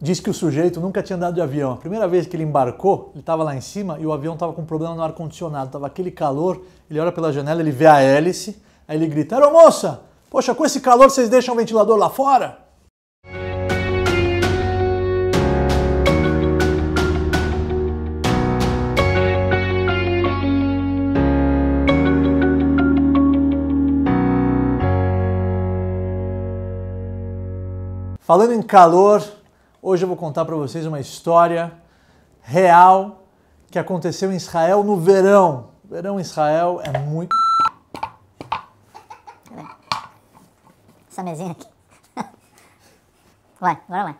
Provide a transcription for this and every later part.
diz que o sujeito nunca tinha andado de avião. A primeira vez que ele embarcou, ele estava lá em cima e o avião estava com problema no ar-condicionado, estava aquele calor, ele olha pela janela, ele vê a hélice, aí ele grita, "Era moça, poxa, com esse calor vocês deixam o ventilador lá fora? Falando em calor, Hoje eu vou contar para vocês uma história real que aconteceu em Israel no verão. O verão em Israel é muito. Essa mesinha aqui. Vai, agora vai.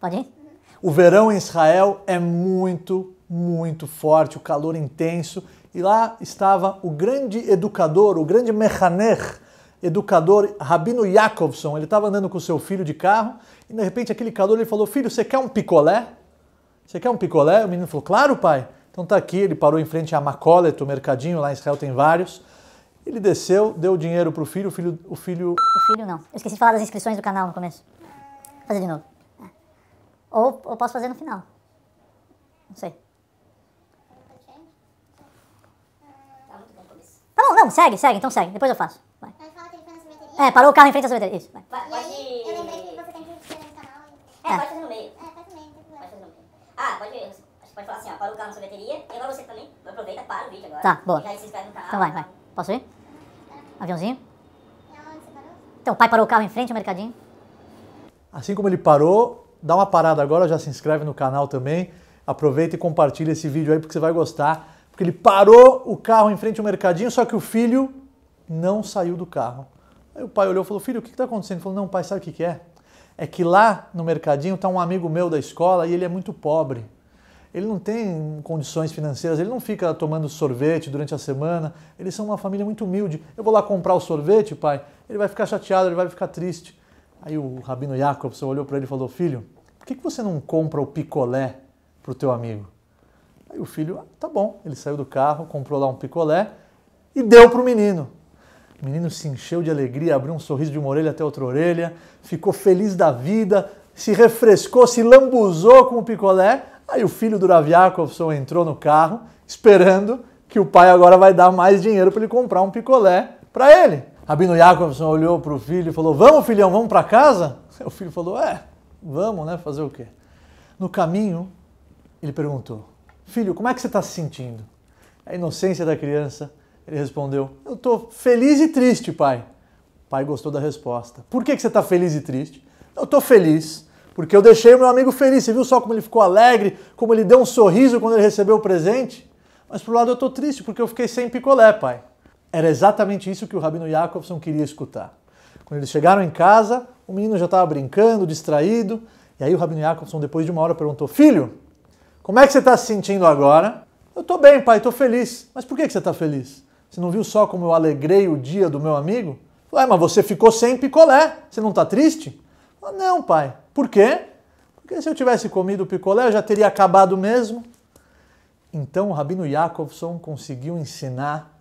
Pode ir? O verão em Israel é muito, muito forte, o calor intenso. E lá estava o grande educador, o grande mechaner educador Rabino Jacobson. Ele estava andando com seu filho de carro e de repente aquele calor ele falou: Filho, você quer um picolé? Você quer um picolé? O menino falou: Claro, pai. Então tá aqui. Ele parou em frente a Macolet, o mercadinho lá em Israel tem vários. Ele desceu, deu dinheiro pro filho, o filho. O filho. O filho não. Eu esqueci de falar das inscrições do canal no começo. Vou fazer de novo. É. Ou, ou posso fazer no final. Não sei. Tá bom, não, segue, segue, então segue, depois eu faço. É, parou o carro em frente à sorveteria. Isso, vai. pode... Aí, eu lembrei que você tem que escrever no canal. É, é, pode fazer no meio. É, faz no meio, fazer no meio. Ah, pode, pode falar assim, ó, parou o carro na sorveteria. E agora você também aproveita, para o vídeo agora. Tá, boa. E aí se inscreve no canal. Então vai, vai. Posso ir? É. Aviãozinho. Então, o pai parou o carro em frente ao mercadinho. Assim como ele parou, dá uma parada agora, já se inscreve no canal também. Aproveita e compartilha esse vídeo aí porque você vai gostar. Porque ele parou o carro em frente ao mercadinho, só que o filho não saiu do carro. Aí o pai olhou e falou: Filho, o que está acontecendo? Ele falou: Não, pai, sabe o que, que é? É que lá no mercadinho está um amigo meu da escola e ele é muito pobre. Ele não tem condições financeiras, ele não fica tomando sorvete durante a semana. Eles são uma família muito humilde. Eu vou lá comprar o sorvete, pai. Ele vai ficar chateado, ele vai ficar triste. Aí o rabino Jacobson olhou para ele e falou: Filho, por que, que você não compra o picolé para o teu amigo? Aí o filho, ah, tá bom. Ele saiu do carro, comprou lá um picolé e deu para o menino. O menino se encheu de alegria, abriu um sorriso de uma orelha até outra orelha, ficou feliz da vida, se refrescou, se lambuzou com o picolé. Aí o filho do Ravi Jacobson entrou no carro, esperando que o pai agora vai dar mais dinheiro para ele comprar um picolé para ele. Rabino Jacobson olhou para o filho e falou: Vamos, filhão, vamos para casa? O filho falou: É, vamos, né? Fazer o quê? No caminho, ele perguntou: Filho, como é que você está se sentindo? A inocência da criança ele respondeu: Eu estou feliz e triste, pai. O pai gostou da resposta. Por que, que você está feliz e triste? Eu estou feliz, porque eu deixei o meu amigo feliz. Você viu só como ele ficou alegre, como ele deu um sorriso quando ele recebeu o presente? Mas por lado eu estou triste, porque eu fiquei sem picolé, pai. Era exatamente isso que o Rabino Jacobson queria escutar. Quando eles chegaram em casa, o menino já estava brincando, distraído, e aí o Rabino Jacobson, depois de uma hora, perguntou: Filho, como é que você está se sentindo agora? Eu estou bem, pai, estou feliz. Mas por que, que você está feliz? Você não viu só como eu alegrei o dia do meu amigo? Ué, mas você ficou sem picolé. Você não está triste? Ah, não, pai. Por quê? Porque se eu tivesse comido picolé, eu já teria acabado mesmo. Então o Rabino Jacobson conseguiu ensinar,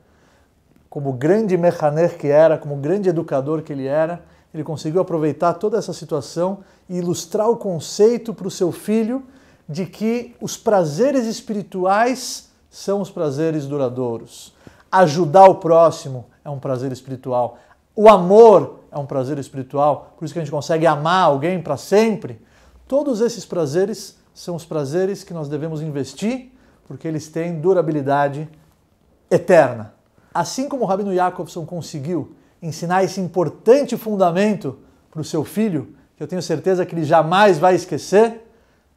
como grande mechaner que era, como grande educador que ele era, ele conseguiu aproveitar toda essa situação e ilustrar o conceito para o seu filho de que os prazeres espirituais são os prazeres duradouros. Ajudar o próximo é um prazer espiritual. O amor é um prazer espiritual, por isso que a gente consegue amar alguém para sempre. Todos esses prazeres são os prazeres que nós devemos investir, porque eles têm durabilidade eterna. Assim como o Rabino Jacobson conseguiu ensinar esse importante fundamento para o seu filho, que eu tenho certeza que ele jamais vai esquecer,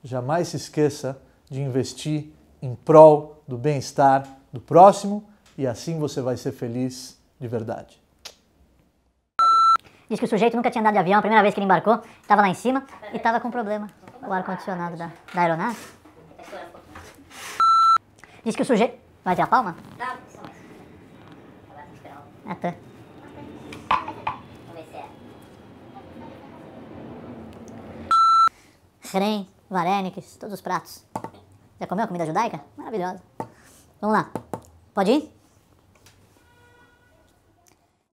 jamais se esqueça de investir em prol do bem-estar do próximo e assim você vai ser feliz de verdade. Diz que o sujeito nunca tinha andado de avião, a primeira vez que ele embarcou, estava lá em cima e estava com problema. O ar-condicionado da, da aeronave. Diz que o sujeito. Vai ter a palma? até só mais. todos os pratos. Já comeu comida judaica? Maravilhosa. Vamos lá. Pode ir?